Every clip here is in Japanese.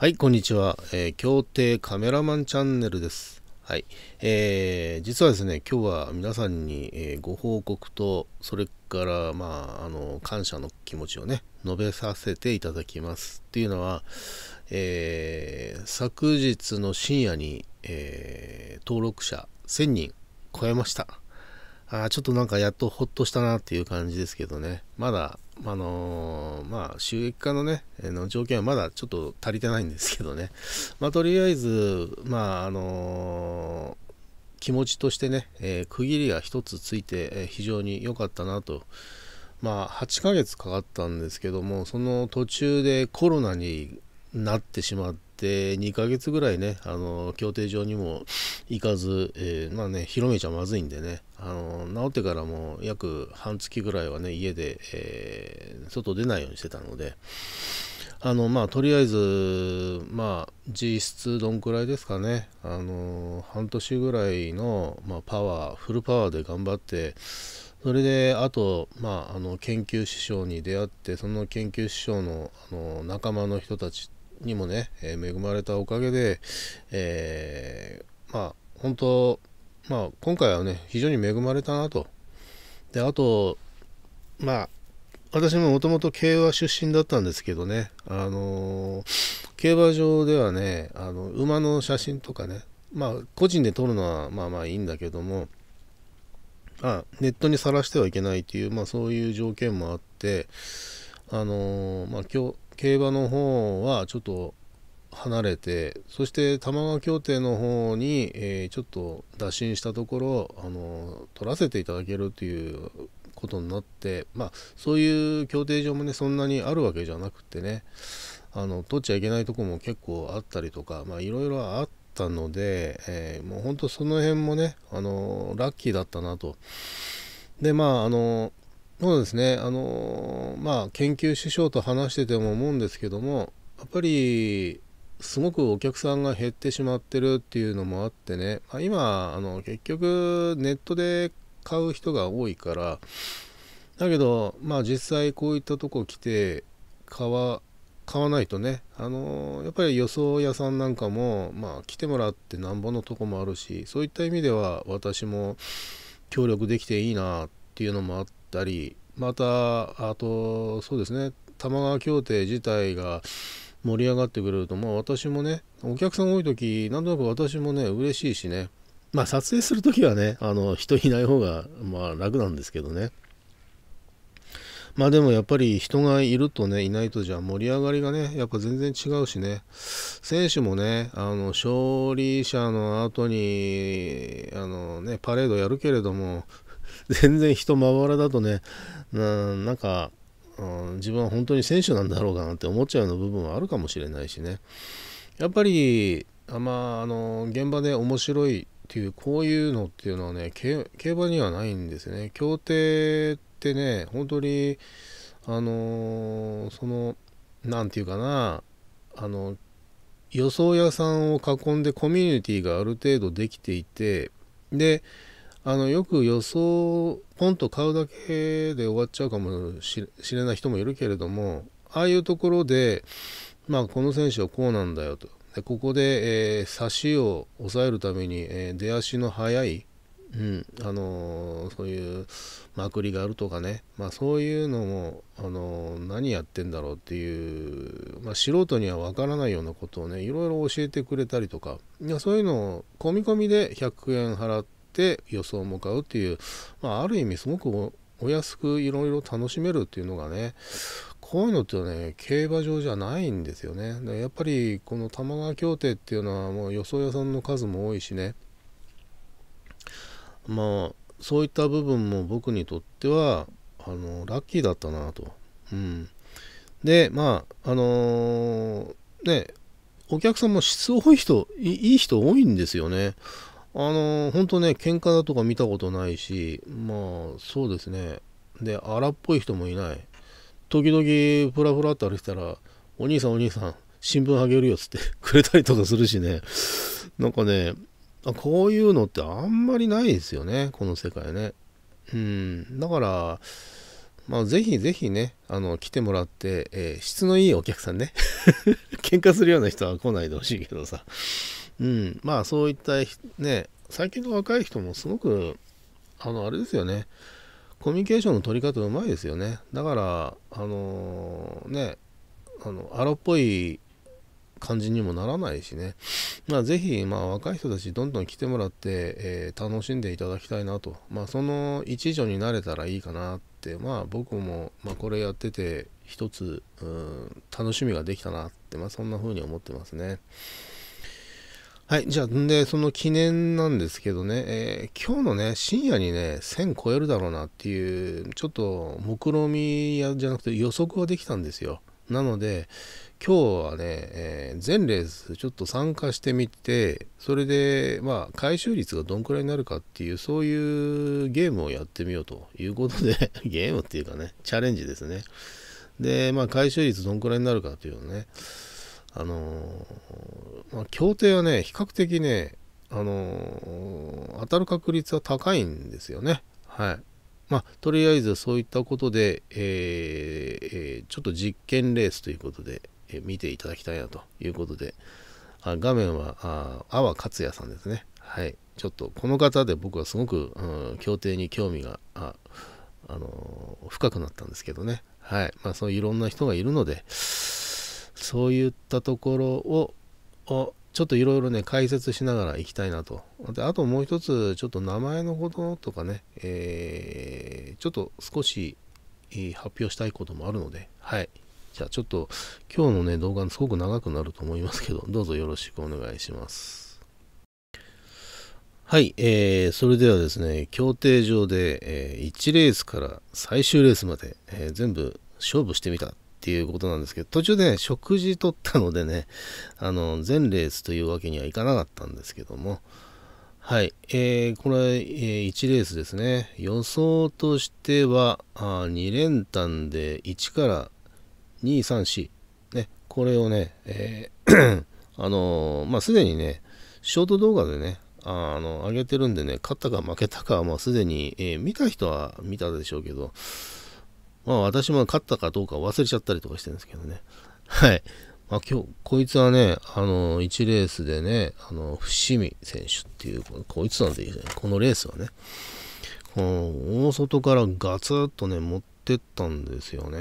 はい、こんにちは。えー、協定カメラマンチャンネルです。はい。えー、実はですね、今日は皆さんに、えー、ご報告と、それから、まあ、あの、感謝の気持ちをね、述べさせていただきます。っていうのは、えー、昨日の深夜に、え登録者1000人超えました。あちょっとなんかやっとほっとしたなっていう感じですけどね、まだ、あのー、まあ、収益化のね、の条件はまだちょっと足りてないんですけどね、まあ、とりあえず、まあ、あのー、気持ちとしてね、えー、区切りが一つついて、え非常に良かったなと。まあ、8ヶ月かかったんですけども、その途中でコロナになってしまって、2ヶ月ぐらいね、あの、協定上にも行かず、えー、まあね、広めちゃまずいんでね、あの治ってからも約半月ぐらいはね家で、えー、外出ないようにしてたのであのまあとりあえずまあ実質どんくらいですかねあの半年ぐらいの、まあ、パワーフルパワーで頑張ってそれであと、まあ、あの研究師匠に出会ってその研究師匠のあの仲間の人たちにもね、えー、恵まれたおかげで、えー、まあ本当まあ、今回はね、非常に恵まれたなと。で、あと、まあ、私ももともと競馬出身だったんですけどね、あのー、競馬場ではね、あの馬の写真とかね、まあ、個人で撮るのはまあまあいいんだけども、あネットにさらしてはいけないという、まあ、そういう条件もあって、あのー、まあ、今日競馬の方はちょっと離れてそして玉川協定の方に、えー、ちょっと打診したところあの取らせていただけるということになってまあそういう協定上もねそんなにあるわけじゃなくてねあの取っちゃいけないとこも結構あったりとかまあいろいろあったので、えー、もうほんとその辺もねあのラッキーだったなとでまああのそうですねあのまあ研究師匠と話してても思うんですけどもやっぱりすごくお客さんが減ってしまってるっていうのもあってね、まあ、今あの結局ネットで買う人が多いからだけどまあ実際こういったとこ来て買わ買わないとねあのやっぱり予想屋さんなんかもまあ来てもらってなんぼのとこもあるしそういった意味では私も協力できていいなっていうのもあったりまたあとそうですね玉川協定自体が盛り上がってくれると、まあ私もね、お客さん多い時、なんとなく私もね、嬉しいしね、まあ撮影する時はね、あの、人いない方が、まあ楽なんですけどね。まあでもやっぱり人がいるとね、いないとじゃ盛り上がりがね、やっぱ全然違うしね、選手もね、あの、勝利者の後に、あのね、パレードやるけれども、全然人まばらだとね、ななんか、うん、自分は本当に選手なんだろうかなって思っちゃうような部分はあるかもしれないしねやっぱりあまああの現場で面白いっていうこういうのっていうのはね競馬にはないんですね競艇ってね本当にあのその何て言うかなあの予想屋さんを囲んでコミュニティがある程度できていてであのよく予想ポンと買うだけで終わっちゃうかもしれない人もいるけれどもああいうところで、まあ、この選手はこうなんだよとでここで、えー、差しを抑えるために、えー、出足の速い、うんあのー、そういうまくりがあるとかね、まあ、そういうのも、あのー、何やってんだろうっていう、まあ、素人には分からないようなことをねいろいろ教えてくれたりとかいやそういうのを込み込みで100円払って。って予想も買うっていう、まあ、ある意味すごくお安くいろいろ楽しめるっていうのがねこういうのってね競馬場じゃないんですよねやっぱりこの玉川協定っていうのはもう予想屋さんの数も多いしねまあそういった部分も僕にとってはあのラッキーだったなと、うん、でまああのー、ねお客さんも質多い人いい人多いんですよねあの、本当ね、喧嘩だとか見たことないし、まあ、そうですね。で、荒っぽい人もいない。時々、ふらふらって歩いてたら、お兄さんお兄さん、新聞あげるよっつって くれたりとかするしね。なんかね、あこういうのってあんまりないですよね、この世界ね。うん。だから、まあ、ぜひぜひね、あの、来てもらって、えー、質のいいお客さんね。喧嘩するような人は来ないでほしいけどさ。うん、まあそういった、ね、最近の若い人もすごく、あの、あれですよね、コミュニケーションの取り方うまいですよね。だから、あのー、ね、あの、荒っぽい感じにもならないしね、まあぜひ、まあ若い人たちどんどん来てもらって、えー、楽しんでいただきたいなと、まあその一助になれたらいいかなって、まあ僕も、まあこれやってて、一つ、うん、楽しみができたなって、まあそんな風に思ってますね。はい。じゃあ、んで、その記念なんですけどね、えー、今日のね、深夜にね、1000超えるだろうなっていう、ちょっと、目論みやじゃなくて予測はできたんですよ。なので、今日はね、えー、全レースちょっと参加してみて、それで、まあ、回収率がどんくらいになるかっていう、そういうゲームをやってみようということで、ゲームっていうかね、チャレンジですね。で、まあ、回収率どんくらいになるかっていうのね。あのまあ、協定はね、比較的ね、あの当たる確率は高いんですよね。はい。まあ、とりあえずそういったことで、えー、ちょっと実験レースということで、えー、見ていただきたいなということで、あ画面は、あ阿波勝也さんですね。はい。ちょっとこの方で僕はすごく、うん、協定に興味が、あ、あのー、深くなったんですけどね。はい。まあ、そういろんな人がいるので、そういったところをちょっといろいろね解説しながらいきたいなとであともう一つちょっと名前のこととかね、えー、ちょっと少し発表したいこともあるのではいじゃあちょっと今日のね動画すごく長くなると思いますけどどうぞよろしくお願いしますはい、えー、それではですね競艇場で、えー、1レースから最終レースまで、えー、全部勝負してみたっていうことなんですけど、途中でね、食事取ったのでね、あの、ースというわけにはいかなかったんですけども、はい、えー、これ、えー、1レースですね。予想としては、あ2連単で1から2、3、4、ね、これをね、えー あのー、まあ、すでにね、ショート動画でね、あの、上げてるんでね、勝ったか負けたかは、まあ、すでに、えー、見た人は見たでしょうけど、まあ私も勝ったかどうか忘れちゃったりとかしてるんですけどね。はい。まあ今日、こいつはね、あの、1レースでね、あの、伏見選手っていう、こいつなんでいいじゃない。このレースはね、この大外からガツッとね、持ってったんですよね。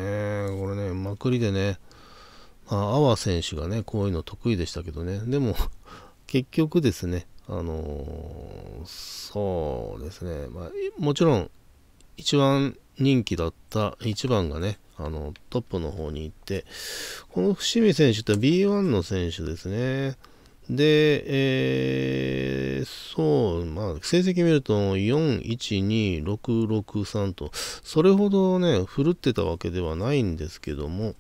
これね、まくりでね、まあ、阿波選手がね、こういうの得意でしたけどね、でも、結局ですね、あのー、そうですね、まあ、もちろん、一番人気だった1番がね、あの、トップの方に行って、この伏見選手って B1 の選手ですね。で、えー、そう、まあ、成績見ると、4、1、2、6、6、3と、それほどね、振るってたわけではないんですけども、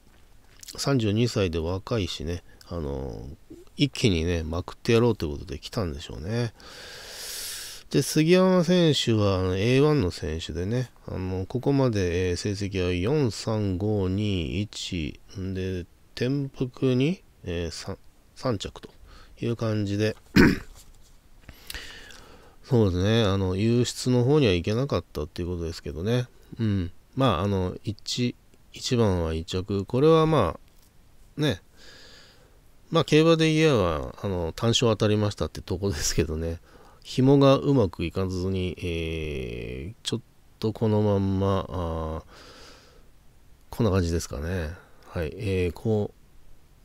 32歳で若いしね、あの、一気にね、まくってやろうということで来たんでしょうね。で、杉山選手は A1 の選手でね、あのここまで成績は4、3、5、2、1で、転覆に、えー、3, 3着という感じで そうですね、あの、輸出の方にはいけなかったっていうことですけどね。うん。まあ、あの、1、1番は1着。これはまあ、ね、まあ、競馬で言えば、あの、単勝当たりましたってとこですけどね。紐がうまくいかずに、えー、ちょっとこのまんまあこんな感じですかねはいえー、こ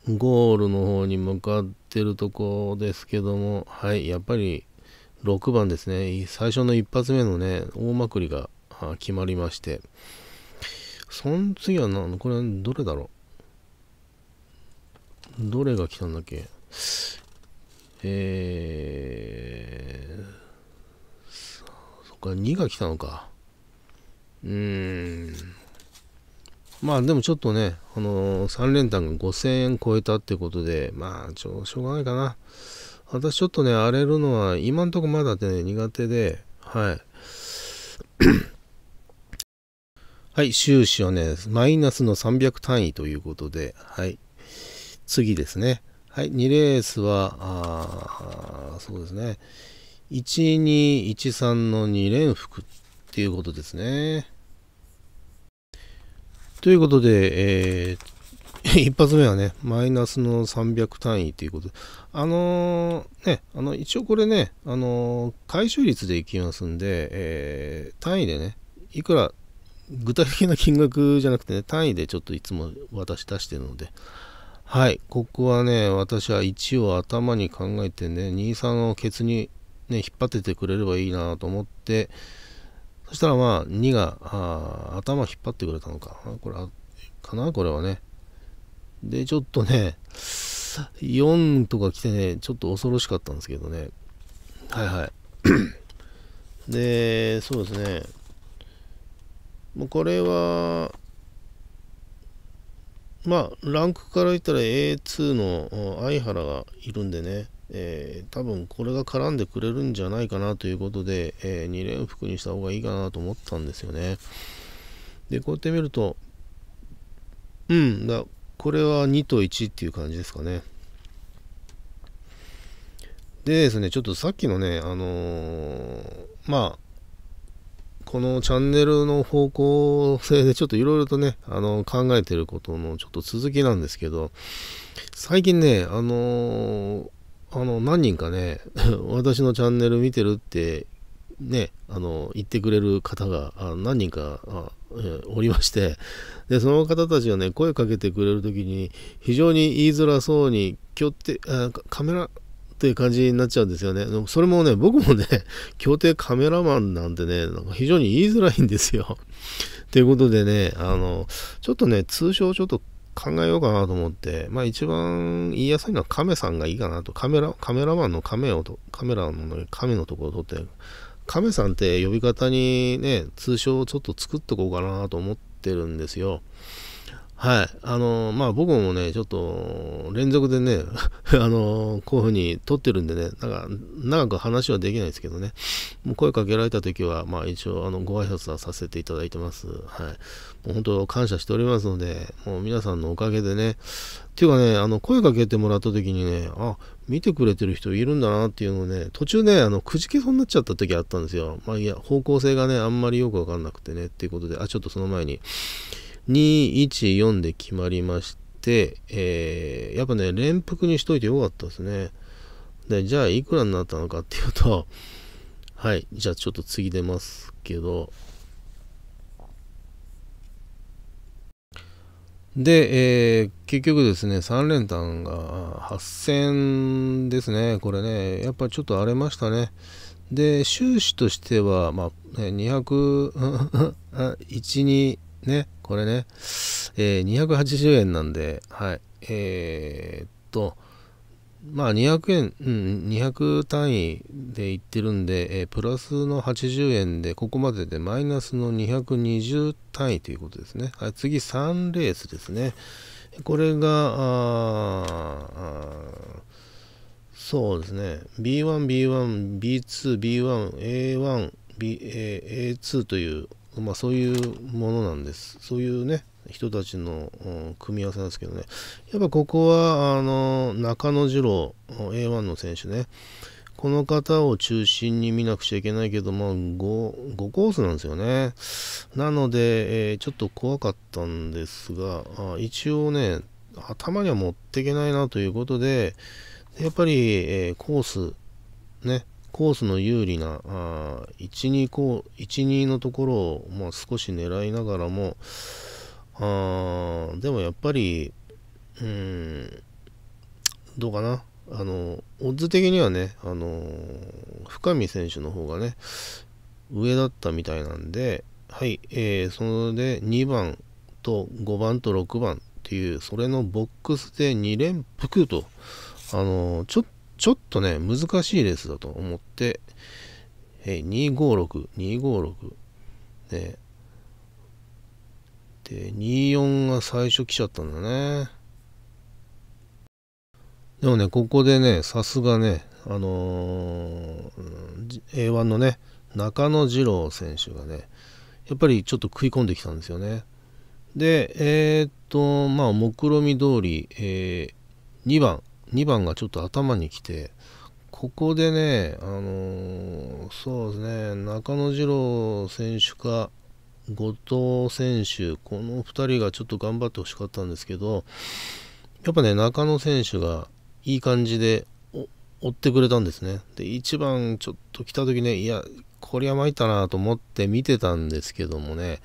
うゴールの方に向かってるとこですけどもはいやっぱり6番ですね最初の1発目のね大まくりが決まりましてその次はなこれどれだろうどれが来たんだっけえー、そっか、2が来たのか。うーん。まあでもちょっとね、あのー、3連単が5000円超えたってことで、まあ、ちょ、しょうがないかな。私ちょっとね、荒れるのは、今んとこまだね、苦手で、はい。はい、収支はね、マイナスの300単位ということで、はい。次ですね。はい、2レースは、あそうですね、1213の2連複っていうことですね。ということで、えー、一発目はね、マイナスの300単位ということで、あのー、ね、あの、一応これね、あのー、回収率でいきますんで、えー、単位でね、いくら、具体的な金額じゃなくてね、単位でちょっといつも私出してるので、はい、ここはね、私は1を頭に考えてね、2、3をケツに、ね、引っ張っててくれればいいなと思って、そしたらまあ、2が、あ頭引っ張ってくれたのか。これ、かなこれはね。で、ちょっとね、4とか来てね、ちょっと恐ろしかったんですけどね。はいはい。で、そうですね。もうこれは、まあ、ランクから言ったら A2 の相原がいるんでね、えー、多分これが絡んでくれるんじゃないかなということで、えー、2連複にした方がいいかなと思ったんですよね。で、こうやって見ると、うん、だこれは2と1っていう感じですかね。でですね、ちょっとさっきのね、あのー、まあ、このチャンネルの方向性でちょっといろいろとね、あの、考えてることのちょっと続きなんですけど、最近ね、あのあの、何人かね、私のチャンネル見てるって、ね、あの、言ってくれる方が何人か、えおりまして、で、その方たちがね、声かけてくれる時に、非常に言いづらそうに、今日って、カメラ、っていう感じになっちゃうんですよね。それもね、僕もね、協 定カメラマンなんてね、なんか非常に言いづらいんですよ。ということでね、あの、ちょっとね、通称ちょっと考えようかなと思って、まあ一番言いやすいのは亀さんがいいかなと、カメラ、カメラマンの亀をと、カメラの亀のところを撮って、亀さんって呼び方にね、通称をちょっと作っとこうかなと思ってるんですよ。はい。あの、まあ僕もね、ちょっと連続でね、あの、こういうふうに撮ってるんでね、なんか長く話はできないですけどね、もう声かけられた時は、まあ一応あのご挨拶はさせていただいてます。はい。もう本当感謝しておりますので、もう皆さんのおかげでね、っていうかね、あの声かけてもらった時にね、あ、見てくれてる人いるんだなっていうのをね、途中ね、あの、くじけそうになっちゃった時あったんですよ。まあいや、方向性がね、あんまりよくわかんなくてね、っていうことで、あ、ちょっとその前に、214で決まりまして、えー、やっぱね、連服にしといてよかったですね。で、じゃあいくらになったのかっていうと、はい、じゃあちょっと次出ますけど、で、えー、結局ですね、3連単が8000ですね、これね、やっぱちょっと荒れましたね。で、収支としては、まあ、ね、200、1、2ね、これね、えー、280円なんで、はい。えー、っと、まあ200円、うん、200単位でいってるんで、えー、プラスの80円で、ここまででマイナスの220単位ということですね。はい、次3レースですね。これが、そうですね。B1、B1、B2、B1、A1、B、A、A2 というまあ、そういうものなんです。そういうね、人たちの、うん、組み合わせなんですけどね。やっぱここは、あの、中野次郎、A1 の選手ね。この方を中心に見なくちゃいけないけど、まあ5、5コースなんですよね。なので、えー、ちょっと怖かったんですが、あ一応ね、頭には持っていけないなということで、やっぱり、えー、コース、ね、コースの有利な12こうのところを、まあ、少し狙いながらもあでもやっぱりうんどうかなあのオッズ的にはねあの深見選手の方がね上だったみたいなんではい、えー、それで2番と5番と6番っていうそれのボックスで2連複とあのちょっとちょっとね、難しいレースだと思って、え256、256、ね、で、24が最初来ちゃったんだね。でもね、ここでね、さすがね、あのー、A1 のね、中野次郎選手がね、やっぱりちょっと食い込んできたんですよね。で、えー、っと、まあ、目論見通り、えー、2番、2番がちょっと頭にきて、ここでね、あのー、そうですね、中野次郎選手か、後藤選手、この2人がちょっと頑張ってほしかったんですけど、やっぱね、中野選手がいい感じで追ってくれたんですね。で、1番ちょっと来た時ね、いや、こりゃ参ったなと思って見てたんですけどもね、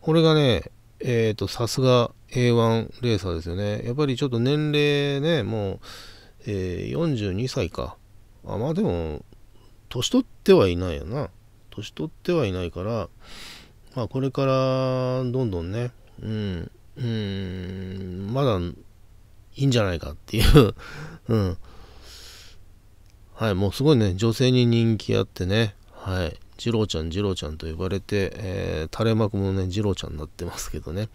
これがね、えっ、ー、と、さすが A1 レーサーですよね。やっぱりちょっと年齢ね、もう、えー、42歳か。あまあでも、年取ってはいないよな。年取ってはいないから、まあこれからどんどんね、うん、うん、まだいいんじゃないかっていう うん。はい、もうすごいね、女性に人気あってね、はい、二郎ちゃん、二郎ちゃんと呼ばれて、えー、垂れ幕もね、二郎ちゃんになってますけどね。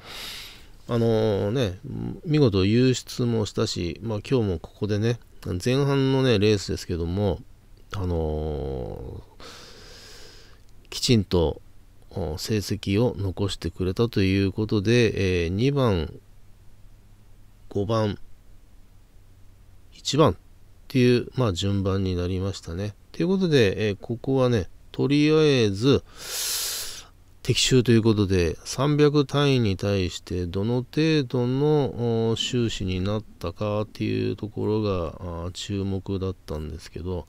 あのね、見事優出もしたし、まあ、今日もここでね、前半のね、レースですけども、あのー、きちんと成績を残してくれたということで、えー、2番、5番、1番っていう、まあ、順番になりましたね。ということで、えー、ここはね、とりあえず、的中ということで、300単位に対してどの程度の収支になったかっていうところが注目だったんですけど、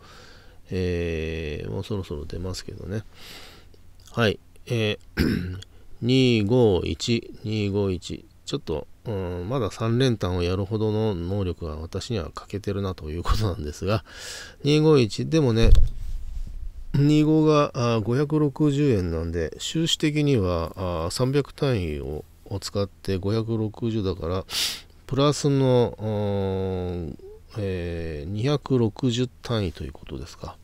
えー、もうそろそろ出ますけどね。はい。えー、251、251。ちょっと、うん、まだ3連単をやるほどの能力が私には欠けてるなということなんですが、251でもね、2号が560円なんで、収支的には300単位を使って560だから、プラスの、えー、260単位ということですか。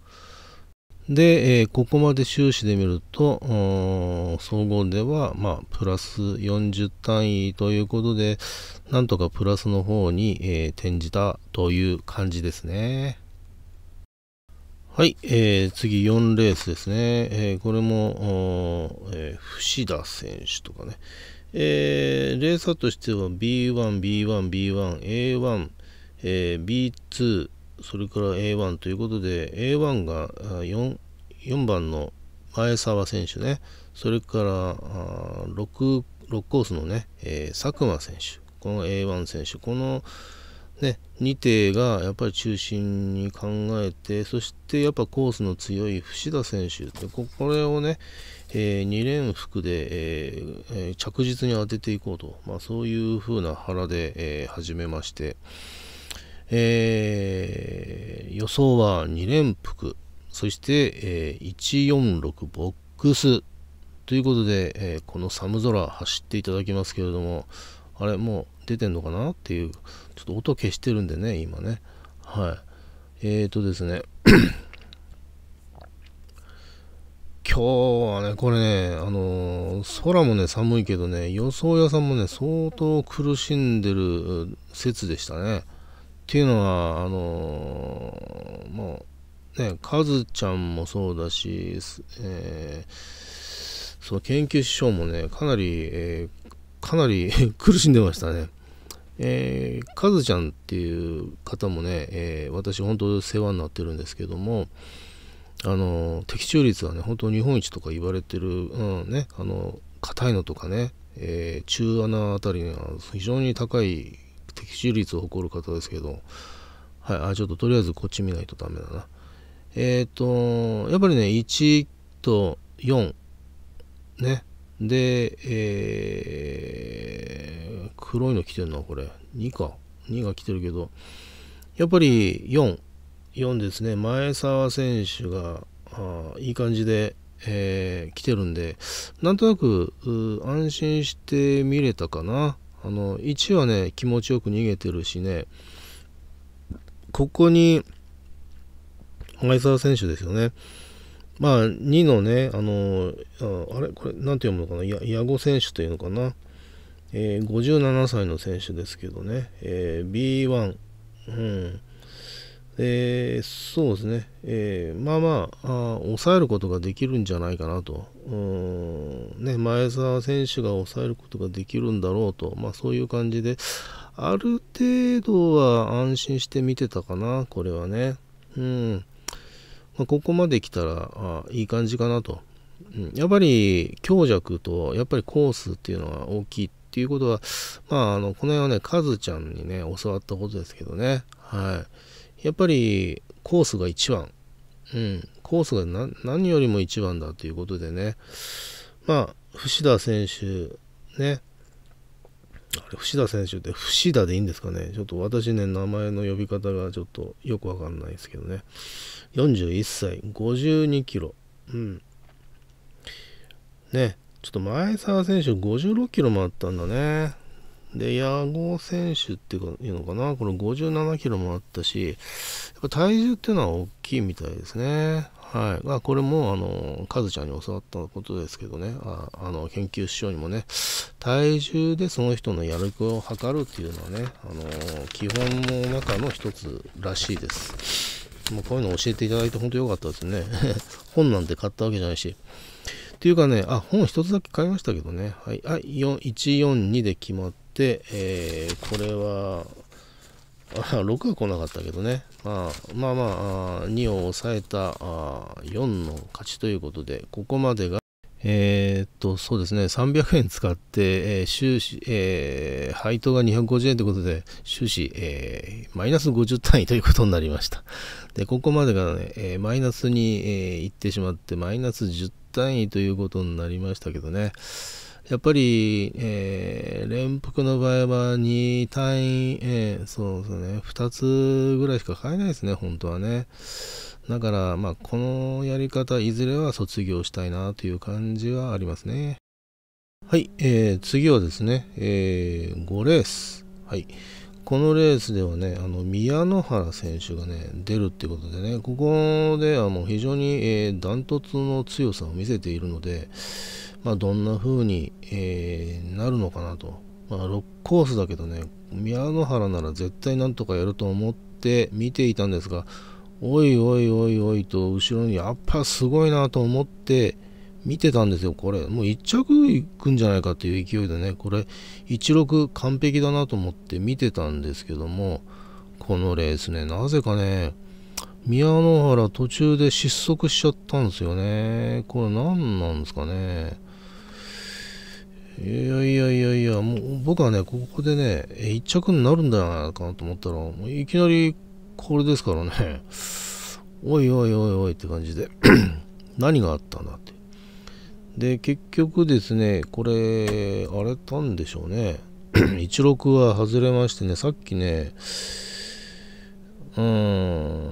で、えー、ここまで収支で見ると、総合では、まあ、プラス40単位ということで、なんとかプラスの方に、えー、転じたという感じですね。はい、えー、次4レースですね。えー、これも、えー、伏田選手とかね。えー、レーサーとしては B1、B1、B1、A1、えー、B2、それから A1 ということで、A1 が 4, 4番の前澤選手ね、それからあ 6, 6コースのね、えー、佐久間選手、この A1 選手、このね、2艇がやっぱり中心に考えて、そしてやっぱコースの強い伏田選手これをね、えー、2連服で、えーえー、着実に当てていこうと、まあ、そういう風な腹で、えー、始めまして、え予想は2連服、そして、え146ボックスということで、えこの寒空走っていただきますけれども、あれ、もう出てんのかなっていうちょっと音消してるんでね、今ね。はい。えーとですね。今日はね、これね、あのー、空もね、寒いけどね、予想屋さんもね、相当苦しんでる説でしたね。っていうのは、あのー、もう、ね、カズちゃんもそうだし、えー、その研究師匠もね、かなり、えー、かなり 苦しんでましたね。えー、カズちゃんっていう方もね、えー、私本当世話になってるんですけども、あの、的中率はね、本当日本一とか言われてる、うんね、あの、硬いのとかね、えー、中穴あたりには非常に高い的中率を誇る方ですけど、はい、あ、ちょっととりあえずこっち見ないとダメだな。えっ、ー、と、やっぱりね、1と4、ね、で、えー、黒いの来てるな、これ。2か。2が来てるけど、やっぱり4。4ですね。前澤選手が、あいい感じで、えー、来てるんで、なんとなく、安心して見れたかな。あの、1はね、気持ちよく逃げてるしね、ここに、前澤選手ですよね。まあ、2のね、あのあれ、これ、なんて読むのかな、矢後選手というのかな、えー、57歳の選手ですけどね、えー、B1、うん、えー、そうですね、えー、まあまああ、抑えることができるんじゃないかなと、うんね、前澤選手が抑えることができるんだろうと、まあ、そういう感じで、ある程度は安心して見てたかな、これはね。うんまあ、ここまで来たらあいい感じかなと、うん、やっぱり強弱とやっぱりコースっていうのは大きいっていうことは、まあ、あのこの辺はねカズちゃんにね教わったことですけどね、はい、やっぱりコースが一番、うん、コースが何よりも一番だということでねまあ藤田選手ねあれ、伏田選手って伏田でいいんですかねちょっと私ね、名前の呼び方がちょっとよくわかんないですけどね。41歳、52キロ。うん。ね、ちょっと前澤選手56キロもあったんだね。で、矢後選手っていうのかな、この57キロもあったし、やっぱ体重っていうのは大きいみたいですね。はいまあ、これもあのカズちゃんに教わったことですけどねああの研究師匠にもね体重でその人のやる気を測るっていうのはねあの基本の中の一つらしいですもうこういうの教えていただいて本当良かったですね 本なんて買ったわけじゃないしっていうかねあ本一つだけ買いましたけどねはい、はい、142で決まって、えー、これは6は来なかったけどね。まあまあ、まあ、2を抑えたあ4の勝ちということで、ここまでが、えー、っと、そうですね、300円使って、えー、収支、えー、配当が250円ということで、収支、えー、マイナス50単位ということになりました。で、ここまでがね、えマイナスに、えー、行ってしまって、マイナス10単位ということになりましたけどね。やっぱり、えー、連服の場合は2単位、えー、そうですね、2つぐらいしか買えないですね、本当はね。だから、まあ、このやり方、いずれは卒業したいなという感じはありますね。はい、えー、次はですね、えー、5レース。はい。このレースではね、あの宮野原選手がね、出るっていうことでね、ここではもう非常に、えー、ダントツの強さを見せているので、まあ、どんな風に、えー、なるのかなと。まあ、6コースだけどね、宮野原なら絶対なんとかやると思って見ていたんですが、おいおいおいおいと後ろにやっぱすごいなと思って見てたんですよ、これ。もう1着いくんじゃないかっていう勢いでね、これ16完璧だなと思って見てたんですけども、このレースね、なぜかね、宮野原途中で失速しちゃったんですよね。これ何なんですかね。いやいやいやいや、もう僕はね、ここでね、一着になるんだなかなと思ったら、いきなりこれですからね、おいおいおいおいって感じで 何があったんだって。で、結局ですね、これ、荒れたんでしょうね。16 は外れましてね、さっきね、うーん、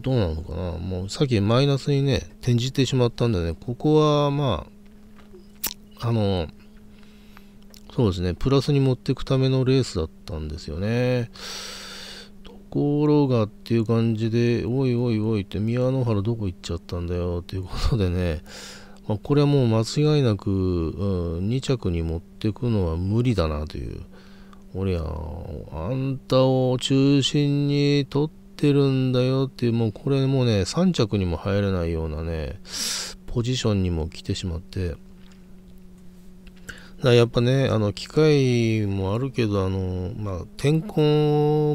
どうなのかな、もうさっきマイナスにね、転じてしまったんでね、ここはまあ、あの、そうですね、プラスに持っていくためのレースだったんですよね。ところがっていう感じで、おいおいおいって、宮野原どこ行っちゃったんだよっていうことでね、まあ、これはもう間違いなく、うん、2着に持っていくのは無理だなという。おりゃ、あんたを中心に取ってるんだよっていう、もうこれもうね、3着にも入れないようなね、ポジションにも来てしまって、やっぱね、あの、機械もあるけど、あの、まあ、天候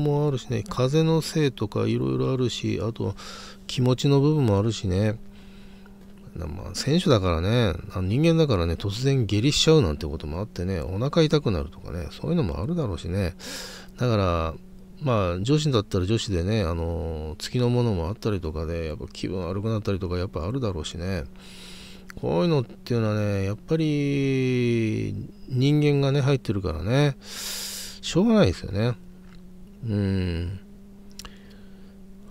もあるしね、風のせいとかいろいろあるし、あと、気持ちの部分もあるしね、まあ、選手だからね、あの人間だからね、突然下痢しちゃうなんてこともあってね、お腹痛くなるとかね、そういうのもあるだろうしね、だから、まあ、女子だったら女子でね、あの、月のものもあったりとかで、やっぱ気分悪くなったりとか、やっぱあるだろうしね、こういうのっていうのはね、やっぱり人間がね、入ってるからね、しょうがないですよね。うん。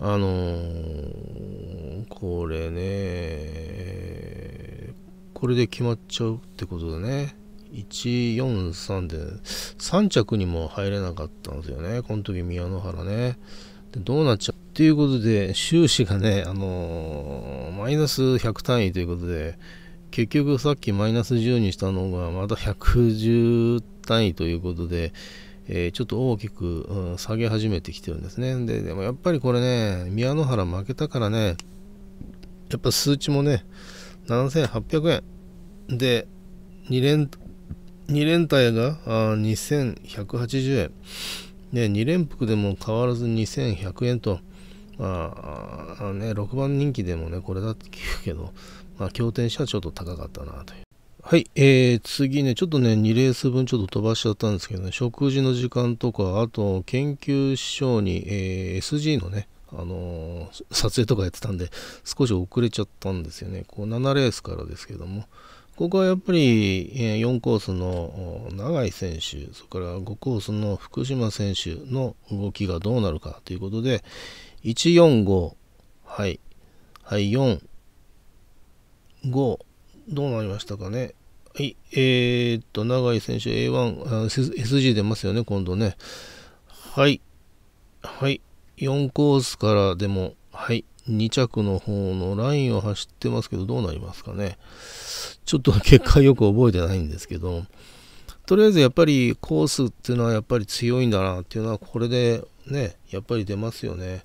あのー、これね、これで決まっちゃうってことでね、143で、3着にも入れなかったんですよね、この時宮野原ね。でどうなっちゃうということで、収支がね、あのー、マイナス100単位ということで、結局さっきマイナス10にしたのがまた110単位ということで、えー、ちょっと大きく、うん、下げ始めてきてるんですね。で、でもやっぱりこれね、宮野原負けたからね、やっぱ数値もね、7800円。で、2連、2連帯があ2180円。で、2連服でも変わらず2100円と、まあ、あね、6番人気でもね、これだって聞くけど、まあ、者は車ちょっと高かったなという。はい、えー、次ね、ちょっとね、2レース分ちょっと飛ばしちゃったんですけどね、食事の時間とか、あと、研究所に、えー、SG のね、あのー、撮影とかやってたんで、少し遅れちゃったんですよね。こう7レースからですけども、ここはやっぱり、えー、4コースの永井選手、それから5コースの福島選手の動きがどうなるかということで、145はいはい45どうなりましたかねはいえー、っと永井選手 A1SG 出ますよね今度ねはいはい4コースからでもはい2着の方のラインを走ってますけどどうなりますかねちょっと結果よく覚えてないんですけどとりあえずやっぱりコースっていうのはやっぱり強いんだなっていうのはこれでねやっぱり出ますよね。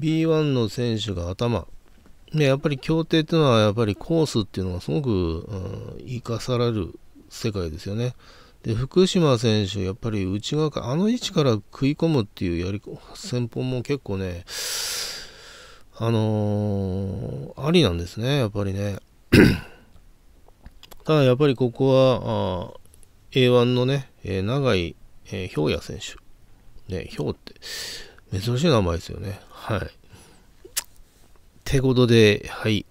B1 の選手が頭。ね、やっぱり競艇っていうのは、やっぱりコースっていうのがすごく、うん、生かされる世界ですよね。で、福島選手、やっぱり内側から、あの位置から食い込むっていうやり、戦法も結構ね、あのー、ありなんですね、やっぱりね。ただやっぱりここは、あ A1 のね、え長井、えー、兵也選手。ね、兵って、珍しい名前ですよね。はい。てことで、はい。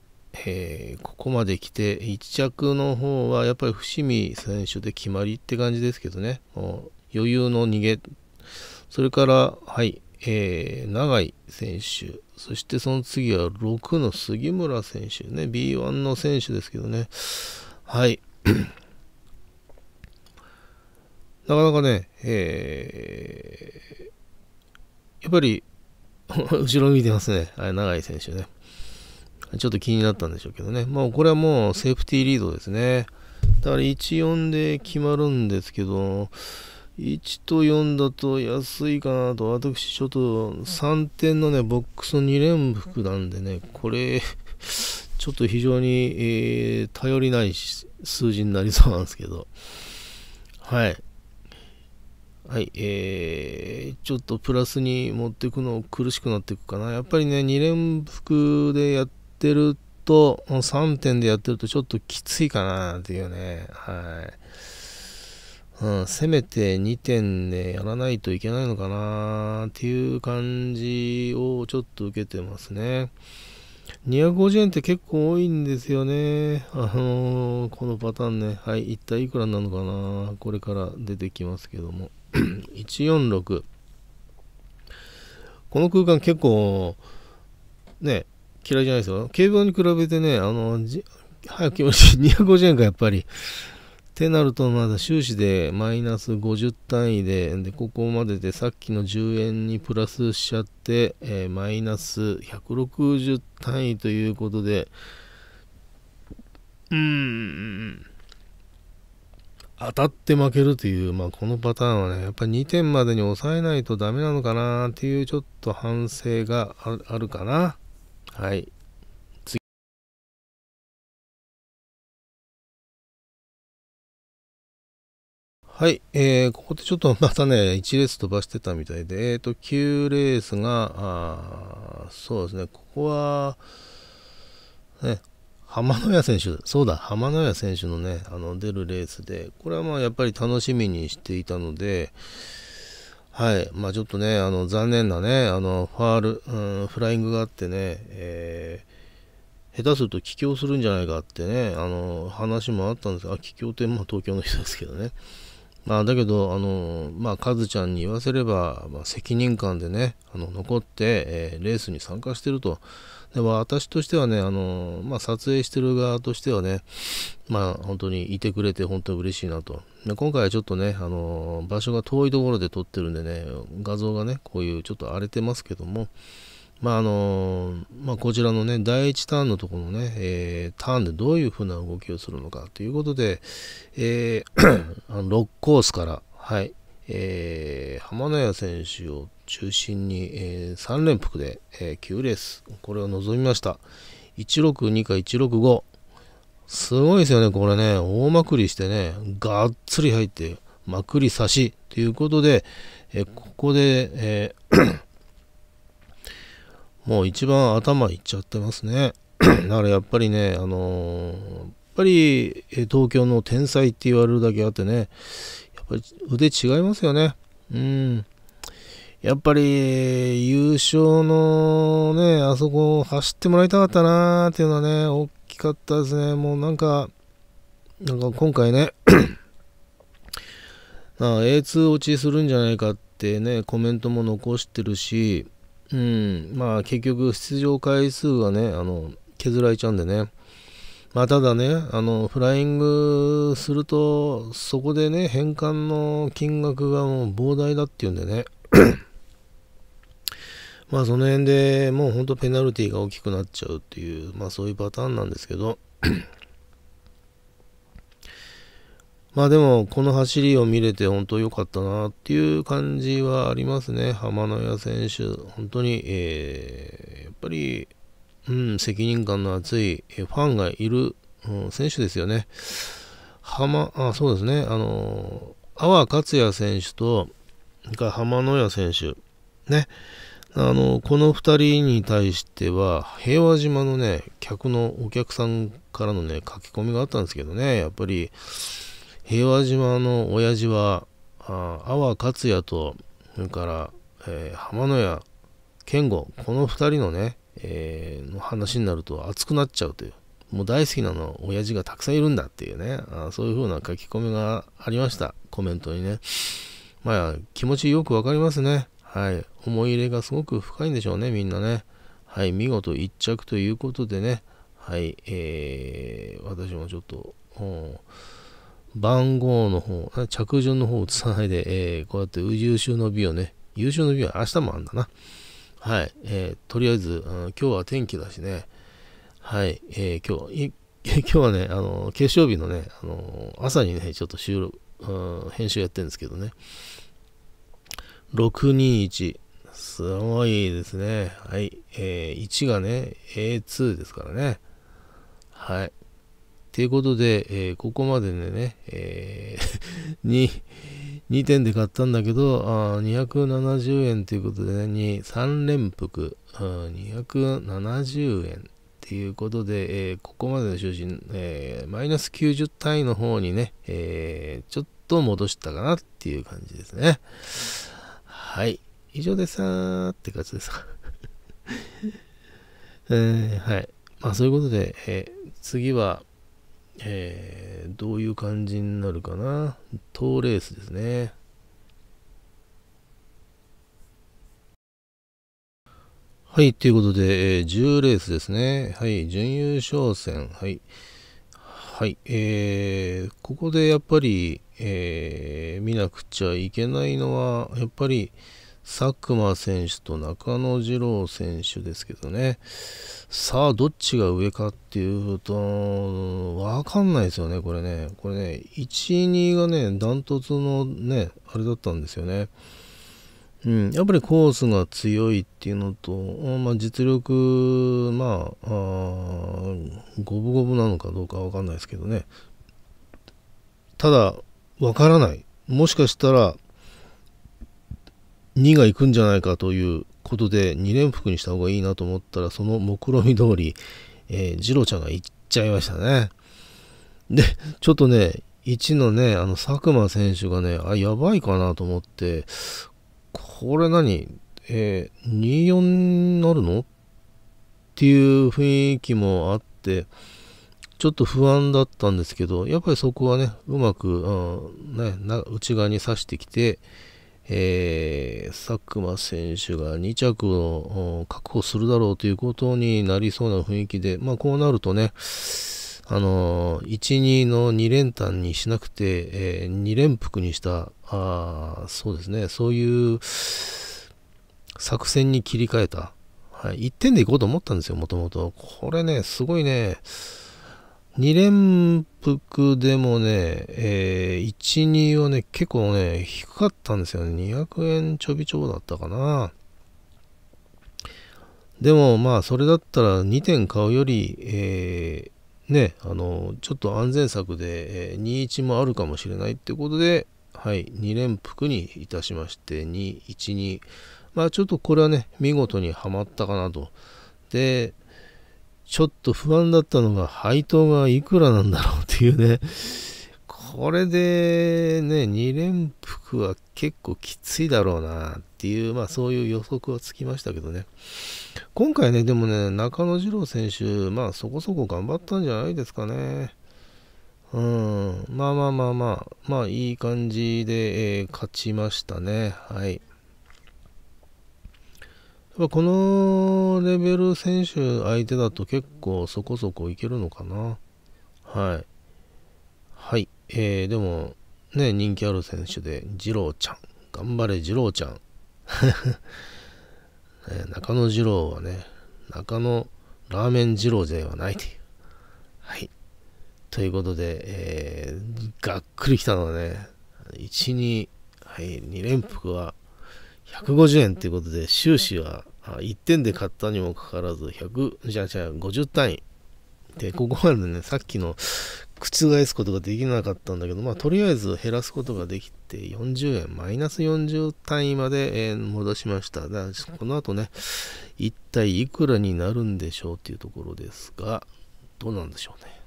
えー、ここまで来て、1着の方はやっぱり伏見選手で決まりって感じですけどね、もう余裕の逃げ、それから、はい、えー、永井選手、そしてその次は6の杉村選手ね、B1 の選手ですけどね、はい。なかなかね、えーやっぱり 後ろ見てますね、あ長井選手ね。ちょっと気になったんでしょうけどね。まあ、これはもうセーフティーリードですね。だから1、4で決まるんですけど、1と4だと安いかなと、私ちょっと3点のね、ボックス2連複なんでね、これちょっと非常に、えー、頼りない数字になりそうなんですけど、はい。はい、えー、ちょっとプラスに持っていくの苦しくなっていくかな。やっぱりね、2連複でやってると、3点でやってるとちょっときついかなっていうね。はい。うん、せめて2点でやらないといけないのかなっていう感じをちょっと受けてますね。250円って結構多いんですよね。あのー、このパターンね。はい、一体いくらなのかなこれから出てきますけども。146 この空間結構ね嫌いじゃないですよ軽量に比べてねあの早く気持ち250円かやっぱりってなるとまだ収支でマイナス50単位ででここまででさっきの10円にプラスしちゃって、えー、マイナス160単位ということでうーん当たって負けるという、まあ、このパターンはね、やっぱり2点までに抑えないとダメなのかなっていうちょっと反省があるかな。はい。次。はい、えー、ここでちょっとまたね、1レース飛ばしてたみたいで、えー、と、9レースが、あそうですね、ここは、ね、浜野屋選手、そうだ、浜野屋選手のね、あの出るレースで、これはまあやっぱり楽しみにしていたので、はい、まあ、ちょっとね、あの残念なね、あのファール、うん、フライングがあってね、えー、下手すると帰郷するんじゃないかってね、あの話もあったんですが、帰郷って、東京の人ですけどね。まあ、だけど、あのまあ、カズちゃんに言わせれば、まあ、責任感でね、あの残って、えー、レースに参加してると。で私としてはね、あの、まあ、撮影してる側としてはね、まあ、本当にいてくれて本当に嬉しいなと。で今回はちょっとね、あの、場所が遠いところで撮ってるんでね、画像がね、こういうちょっと荒れてますけども、まああのまあ、こちらのね、第1ターンのところのね、えー、ターンでどういうふうな動きをするのかということで、えー、あの6コースから、はい、えー、浜野屋選手を中心に、えー、3連複で、えー、9レース、これを望みました。162か165。すごいですよね、これね。大まくりしてね、がっつり入って、まくり差しということで、えー、ここで、え もう一番頭いっちゃってますね。だからやっぱりね、あのー、やっぱり東京の天才って言われるだけあってね、やっぱり腕違いますよね。うん。やっぱり優勝のね、あそこを走ってもらいたかったなーっていうのはね、大きかったですね。もうなんか、なんか今回ね、A2 落ちするんじゃないかってね、コメントも残してるし、うん、まあ結局出場回数がね、あの、削られちゃうんでね。まあ、ただね、あの、フライングすると、そこでね、返還の金額がもう膨大だっていうんでね。まあその辺でもう本当ペナルティが大きくなっちゃうっていう、まあそういうパターンなんですけどまあでもこの走りを見れて本当良かったなっていう感じはありますね。浜野屋選手、本当に、えー、やっぱり、うん、責任感の厚いファンがいる、うん、選手ですよね。浜、あ、そうですね、あの、阿波克也選手と、それ浜野屋選手、ね。あの、この二人に対しては、平和島のね、客のお客さんからのね、書き込みがあったんですけどね、やっぱり、平和島の親父は、あ阿波勝也と、それから、えー、浜野屋健吾、この二人のね、えー、の話になると熱くなっちゃうという。もう大好きなの親父がたくさんいるんだっていうね、あそういう風な書き込みがありました。コメントにね。まあ、気持ちよくわかりますね。はい。思い入れがすごく深いんでしょうね、みんなね。はい、見事1着ということでね、はい、えー、私もちょっと、番号の方、着順の方を移さないで、えー、こうやって優秀の美をね、優秀の美は明日もあんだな。はい、えー、とりあえず、うん、今日は天気だしね、はい、えー、今日、今日はね、あの、決勝日のね、あの、朝にね、ちょっと収録、うん、編集やってるんですけどね、621、すごいですね。はい。えー、1がね、A2 ですからね。はい。ということで、えー、ここまででね、えー、2、2点で買ったんだけど、あ270円ということでね、2、3連服、270円ということで、えー、ここまでの囚人、えー、マイナス90単位の方にね、えー、ちょっと戻したかなっていう感じですね。はい。以上でさーって感じでか、えー、はい。まあそういうことで、えー、次は、えー、どういう感じになるかな。トーレースですね。はい、ということで、えー、10レースですね。はい、準優勝戦。はい。はい、えー、ここでやっぱり、えー、見なくちゃいけないのは、やっぱり、佐久間選手と中野次郎選手ですけどね、さあ、どっちが上かっていうと、わかんないですよね、これね。これね、1、2がね、ダントツのね、あれだったんですよね。うん、やっぱりコースが強いっていうのと、まあ、実力、まあ、五分五分なのかどうかわかんないですけどね。ただ、わからない。もしかしたら、2がいくんじゃないかということで2連服にした方がいいなと思ったらその目論見通り、えー、ジロちゃんが行っちゃいましたね。で、ちょっとね、1のね、あの佐久間選手がね、あ、やばいかなと思って、これ何えー、24になるのっていう雰囲気もあって、ちょっと不安だったんですけど、やっぱりそこはね、うまく、うんね、内側に刺してきて、えー、佐久間選手が2着を確保するだろうということになりそうな雰囲気で、まあ、こうなるとね、あのー、1、2の2連単にしなくて、えー、2連複にした、あそうですね、そういう作戦に切り替えた。はい、1点でいこうと思ったんですよ、もともと。これね、すごいね、2連服でもね、えー、1、2はね、結構ね、低かったんですよね。200円ちょびちょだったかな。でもまあ、それだったら2点買うより、えー、ね、あの、ちょっと安全策で、えー、21もあるかもしれないってことで、はい、2連服にいたしまして、2、1、2。まあ、ちょっとこれはね、見事にはまったかなと。で、ちょっと不安だったのが配当がいくらなんだろうっていうね。これでね、2連複は結構きついだろうなっていう、まあそういう予測はつきましたけどね。今回ね、でもね、中野次郎選手、まあそこそこ頑張ったんじゃないですかね。うん、まあまあまあまあ、まあいい感じで、えー、勝ちましたね。はい。このレベル選手相手だと結構そこそこいけるのかな。はい。はい。えー、でも、ね、人気ある選手で、二郎ちゃん。頑張れ、二郎ちゃん。ね、中野二郎はね、中野ラーメン二郎ではないていう。はい。ということで、えー、がっくりきたのはね、1、2、はい、2連服は150円ということで、終始は1点で買ったにもかかわらず、100、じゃあじゃあ50単位。で、ここまでね、さっきの覆すことができなかったんだけど、まあ、とりあえず減らすことができて、40円、マイナス40単位まで、えー、戻しました。この後ね、一体いくらになるんでしょうっていうところですが、どうなんでしょうね。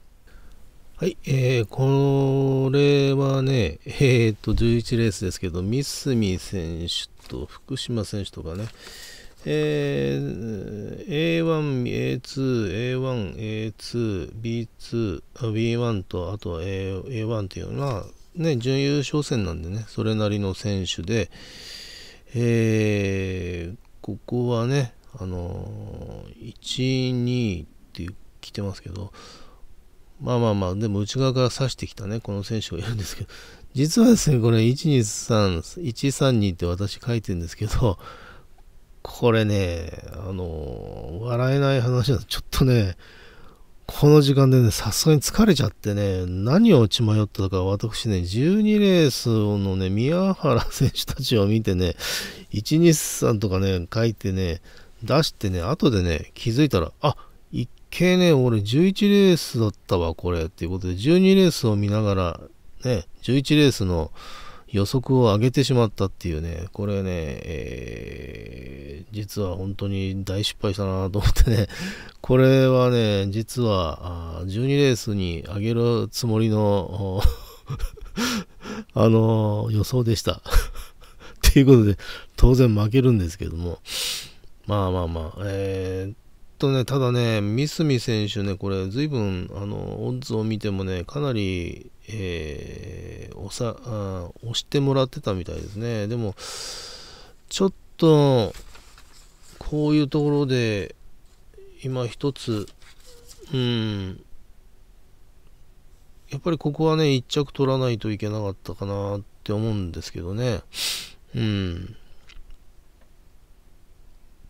はい、えー、これはね、えー、っと、11レースですけど、三隅選手と福島選手とかね、えー、A1、A2、A1、A2、B2、B1 と、あと A A1 というのは、ね、準優勝戦なんでね、それなりの選手で、えー、ここはね、あのー、1、2って来てますけど、まあまあまあ、でも内側から刺してきたね、この選手がいるんですけど、実はですね、これ、1、2、3、1、3、2って私書いてるんですけど、これね、あの、笑えない話だと、ちょっとね、この時間でね、さすがに疲れちゃってね、何を血迷ったか、私ね、12レースのね、宮原選手たちを見てね、123とかね、書いてね、出してね、後でね、気づいたら、あ一見ね、俺11レースだったわ、これ、っていうことで、12レースを見ながら、ね、11レースの、予測を上げてしまったっていうね、これね、えー、実は本当に大失敗したなと思ってね、これはね、実は、12レースに上げるつもりの、あのー、予想でした。と いうことで、当然負けるんですけども、まあまあまあ、えー、とね、ただね、三隅選手ね、これ、ずいぶん、あの、オッズを見てもね、かなりえー、押さあ押してもらってたみたいですね。でも、ちょっと、こういうところで、今一つ、うん、やっぱりここはね、一着取らないといけなかったかなって思うんですけどね。うん。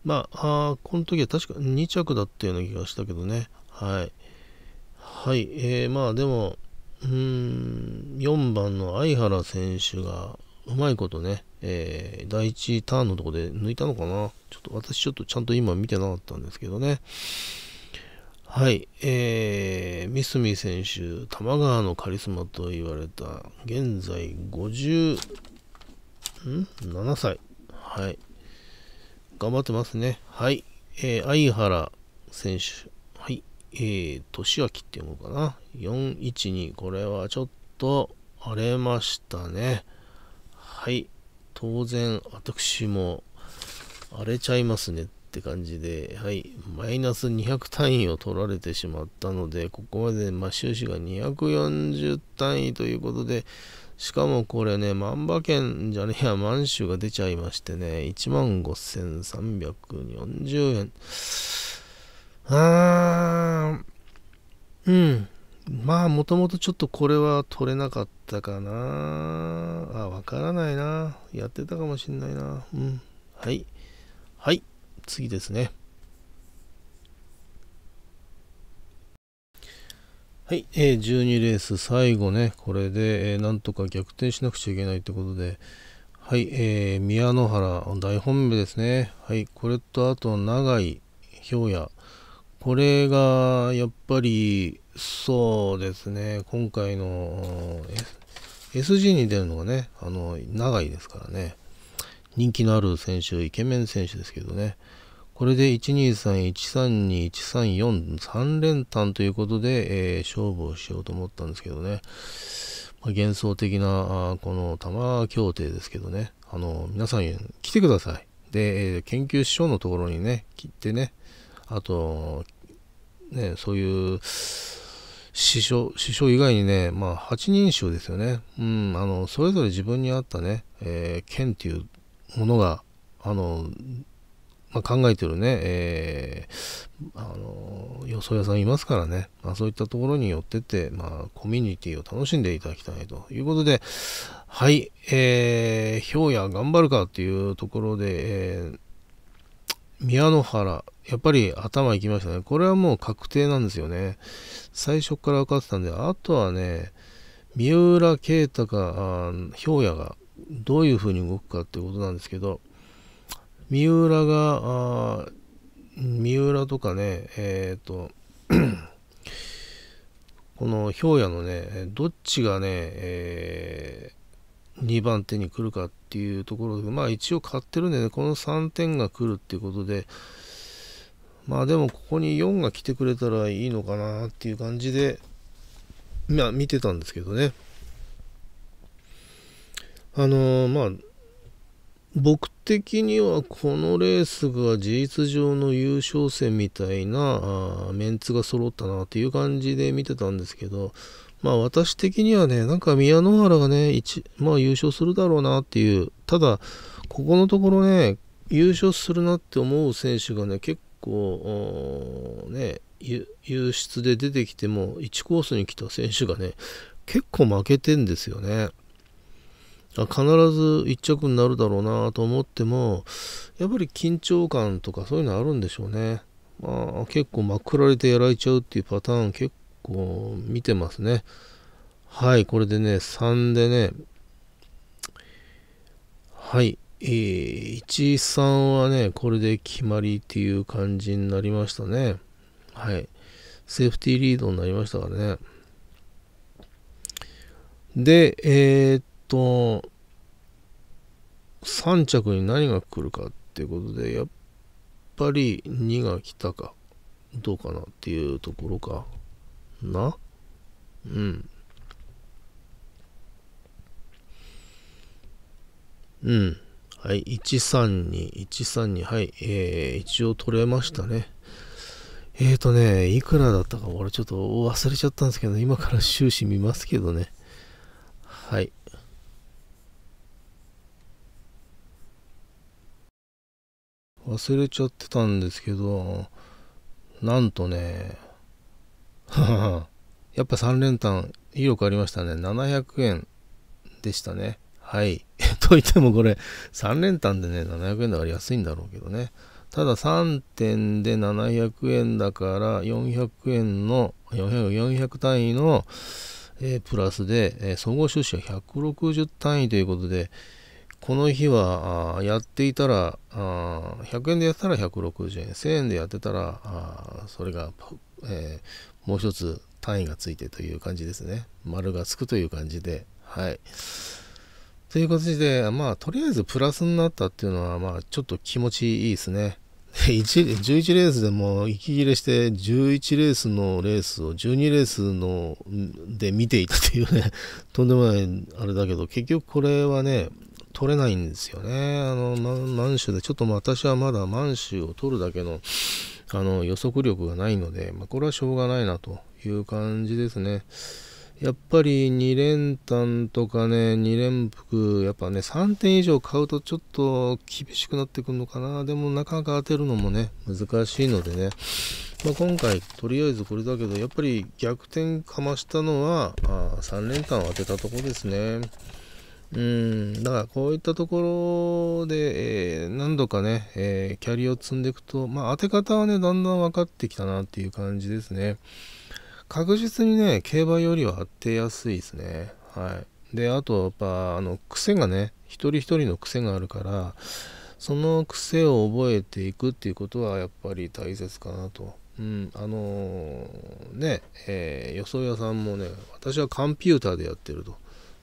まあ、あこの時は確か2着だったような気がしたけどね。はい。はい。えー、まあでも、うーん、4番の相原選手が、うまいことね、えー、第1ターンのとこで抜いたのかな。ちょっと私ちょっとちゃんと今見てなかったんですけどね。はい、えー、三角選手、玉川のカリスマと言われた、現在50、ん ?7 歳。はい。頑張ってますね。はい。えー、相原選手、えー、年明って読むかな。412。これはちょっと荒れましたね。はい。当然、私も荒れちゃいますねって感じで、はい。マイナス200単位を取られてしまったので、ここまで、まあ、収支が240単位ということで、しかもこれね、万馬券じゃねえや、満州が出ちゃいましてね、15,340円。ああ。うん。まあ、もともとちょっとこれは取れなかったかな。あ、わからないな。やってたかもしんないな。うん。はい。はい。次ですね。はい、えー、12レース最後ね、これで、えー、なんとか逆転しなくちゃいけないってことで、はい、えー、宮野原、大本命ですね。はい、これとあと、長井、氷屋、これがやっぱりそうですね今回の SG に出るのがねあの長いですからね人気のある選手イケメン選手ですけどねこれで123132134連単ということで、えー、勝負をしようと思ったんですけどね、まあ、幻想的なこの玉協定ですけどねあの皆さん来てくださいで、えー、研究師匠のところにね切ってねあと、ね、そういう、師匠、師匠以外にね、まあ、8人衆ですよね。うん、あの、それぞれ自分に合ったね、えー、剣っていうものが、あの、まあ、考えてるね、えー、あの、よそ屋さんいますからね、まあ、そういったところに寄ってって、まあ、コミュニティを楽しんでいただきたいということで、はい、えー、ひょうや頑張るかっていうところで、えー宮野原、やっぱり頭いきましたね。これはもう確定なんですよね。最初から分かってたんで、あとはね、三浦啓太か、氷屋がどういう風に動くかっていうことなんですけど、三浦が、三浦とかね、えっ、ー、と、この氷屋のね、どっちがね、えー2番手に来るかっていうところで、まあ一応買ってるんでね、この3点が来るっていうことで、まあでもここに4が来てくれたらいいのかなっていう感じで、まあ見てたんですけどね。あのー、まあ、僕的にはこのレースが事実上の優勝戦みたいなメンツが揃ったなっていう感じで見てたんですけど、まあ私的にはね、なんか宮野原がね、まあ優勝するだろうなっていう、ただ、ここのところね、優勝するなって思う選手がね、結構、ね、優出で出てきても、1コースに来た選手がね、結構負けてんですよね。必ず一着になるだろうなと思っても、やっぱり緊張感とかそういうのあるんでしょうね。まあ、結構まくられてやられちゃうっていうパターン結構見てますね。はい、これでね、3でね、はい、えー、1、3はね、これで決まりっていう感じになりましたね。はい。セーフティーリードになりましたからね。で、えー、っと、3着に何が来るかっていうことで、やっぱり2が来たか、どうかなっていうところかな。うん。うん。はい、132、132、はい、えー、一応取れましたね。えーとね、いくらだったか、俺ちょっと忘れちゃったんですけど、今から終始見ますけどね。はい。忘れちゃってたんですけど、なんとね、やっぱ3連単、威力ありましたね。700円でしたね。はい。といってもこれ、3連単でね、700円だから安いんだろうけどね。ただ3点で700円だから400円の、400, 400単位の、えー、プラスで、えー、総合収支は160単位ということで、この日はやっていたらあ100円でやったら160円1000円でやってたらあそれが、えー、もう一つ単位がついてという感じですね丸がつくという感じではいという形でまあとりあえずプラスになったっていうのはまあちょっと気持ちいいですね11レースでも息切れして11レースのレースを12レースので見ていたというねとんでもないあれだけど結局これはね取れないんですよね。あの、満州で、ちょっと私はまだ満州を取るだけの、あの、予測力がないので、まあ、これはしょうがないなという感じですね。やっぱり2連単とかね、2連服、やっぱね、3点以上買うとちょっと厳しくなってくるのかな。でもなかなか当てるのもね、難しいのでね。まあ、今回、とりあえずこれだけど、やっぱり逆転かましたのは、あ3連単を当てたとこですね。うん、だからこういったところで、えー、何度かね、えー、キャリアを積んでいくと、まあ、当て方はね、だんだん分かってきたなっていう感じですね。確実にね、競馬よりは当てやすいですね。はい。で、あと、やっぱ、あの、癖がね、一人一人の癖があるから、その癖を覚えていくっていうことは、やっぱり大切かなと。うん、あのー、ね、えー、予想屋さんもね、私はコンピューターでやってると。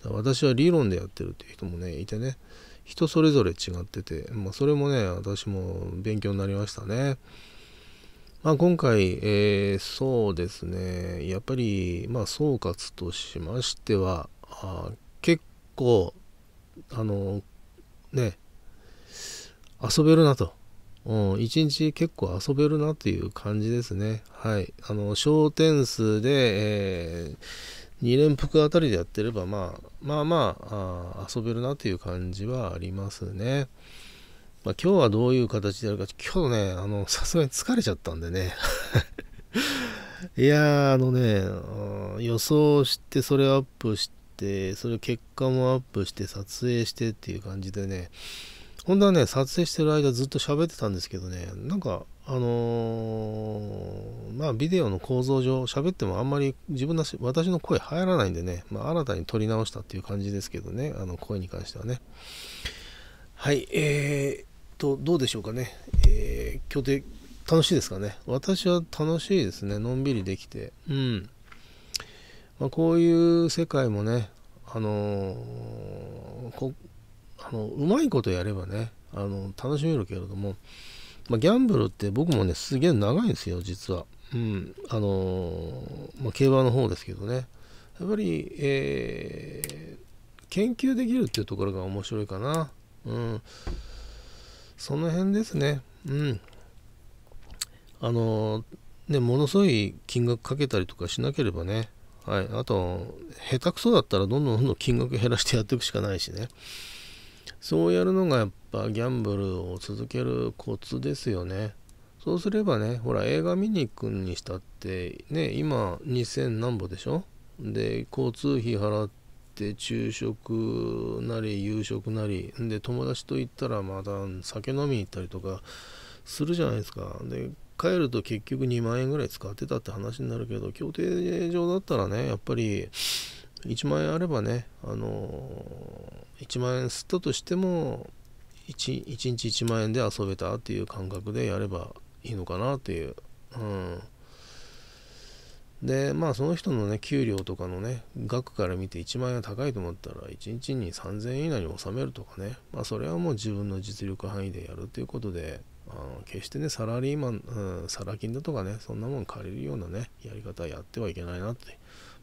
私は理論でやってるっていう人もねいてね人それぞれ違ってて、まあ、それもね私も勉強になりましたね。まあ、今回、えー、そうですねやっぱり、まあ、総括としましてはあ結構あのね遊べるなと。うん、一日結構遊べるなっていう感じですね。はい。あの、焦点数で、えー2連複あたりでやってれば、まあ、まあまあ遊べるなという感じはありますね。まあ、今日はどういう形でやるか、今日ね、あの、さすがに疲れちゃったんでね。いやあのね、予想してそれアップして、それ結果もアップして撮影してっていう感じでね、本当はね、撮影してる間ずっと喋ってたんですけどね、なんかあのー、まあビデオの構造上喋ってもあんまり自分の私の声入らないんでね、まあ、新たに撮り直したっていう感じですけどねあの声に関してはねはいえー、とどうでしょうかね、えー、今日で楽しいですかね私は楽しいですねのんびりできてうん、まあ、こういう世界もねあのー、こあのうまいことやればねあの楽しめるけれどもまあ、ギャンブルって僕もね、すげえ長いんですよ、実は。うん。あのー、まあ、競馬の方ですけどね。やっぱり、えー、研究できるっていうところが面白いかな。うん。その辺ですね。うん。あのー、ね、ものすごい金額かけたりとかしなければね。はい。あと、下手くそだったらどんどんどんどん金額減らしてやっていくしかないしね。そうやるのがやっぱギャンブルを続けるコツですよね。そうすればね、ほら映画見に行くにしたってね、今2000何歩でしょで、交通費払って昼食なり夕食なり、で、友達と行ったらまた酒飲みに行ったりとかするじゃないですか。で、帰ると結局2万円ぐらい使ってたって話になるけど、協定上だったらね、やっぱり1万円あればね、あのー1万円吸ったとしても 1, 1日1万円で遊べたっていう感覚でやればいいのかなっていう、うん、でまあその人のね給料とかのね額から見て1万円が高いと思ったら1日に3000円以内に収めるとかねまあそれはもう自分の実力範囲でやるっていうことであの決してねサラリーマン、うん、サラ金だとかねそんなもん借りるようなねやり方はやってはいけないなって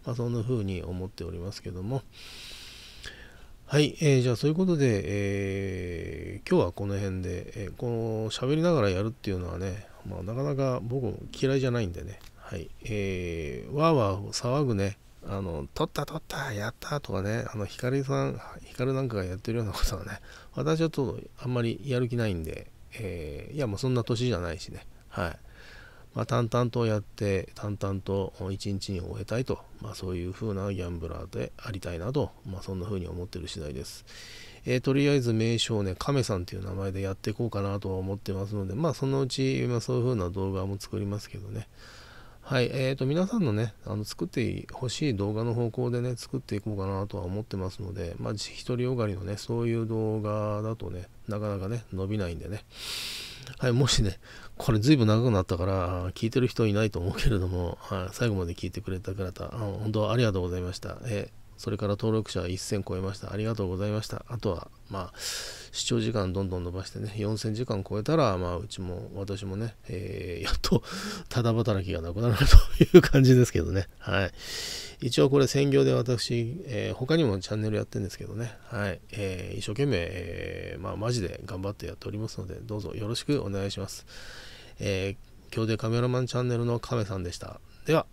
まあそんな風に思っておりますけどもはい、えー、じゃあそういうことで、えー、今日はこの辺で、えー、この喋りながらやるっていうのはね、まあ、なかなか僕嫌いじゃないんでね、はい、えー、わーわー騒ぐね、あの、取った取った、やったとかね、あの、ヒさん、ひかるなんかがやってるようなことはね、私はちょっとあんまりやる気ないんで、えー、いやもうそんな年じゃないしね、はい。まあ、淡々とやって淡々と一日に終えたいと、まあ、そういう風なギャンブラーでありたいなと、まあ、そんな風に思ってる次第です、えー、とりあえず名称ね亀さんという名前でやっていこうかなとは思ってますのでまあそのうち、まそういう風な動画も作りますけどねはい、えー、と皆さんのねあの作ってほしい動画の方向でね作っていこうかなとは思ってますのでまあ独よがりのねそういう動画だとねなかなかね伸びないんでねはいもしねこれ随分長くなったから、聞いてる人いないと思うけれども、はい、最後まで聞いてくれた方、本当ありがとうございました。えそれから登録者1000超えました。ありがとうございました。あとは、まあ、視聴時間どんどん伸ばしてね、4000時間超えたら、まあ、うちも、私もね、えー、やっと、ただ働きがなくなるという感じですけどね。はい。一応これ専業で私、えー、他にもチャンネルやってるんですけどね。はい。えー、一生懸命、えー、まあ、マジで頑張ってやっておりますので、どうぞよろしくお願いします。えー、今日でカメラマンチャンネルのカメさんでした。では、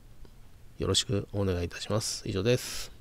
よろしくお願いいたします。以上です。